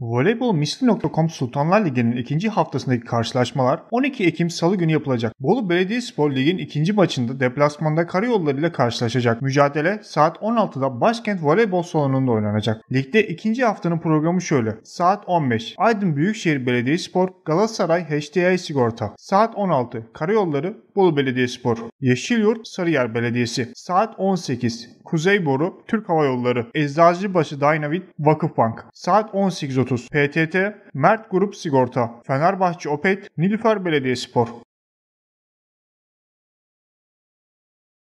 Voleybol Voleybolmisli.com Sultanlar Ligi'nin ikinci haftasındaki karşılaşmalar 12 Ekim Salı günü yapılacak. Bolu Belediyespor Ligi'nin ikinci maçında deplasmanda karayolları ile karşılaşacak. Mücadele saat 16'da Başkent Voleybol Salonu'nda oynanacak. Ligde ikinci haftanın programı şöyle. Saat 15 Aydın Büyükşehir Belediyespor Galatasaray HDI Sigorta. Saat 16 Karayolları Bolu Belediyespor. Yeşilyurt Sarıyer Belediyesi. Saat 18 Kuzey Boru, Türk Hava Yolları. Eczacıbaşı Dynavit Vakıfbank. Saat 18.30 Brutus, PTT, Mert Grup Sigorta, Fenerbahçe Opet, Nilüfer Belediyespor.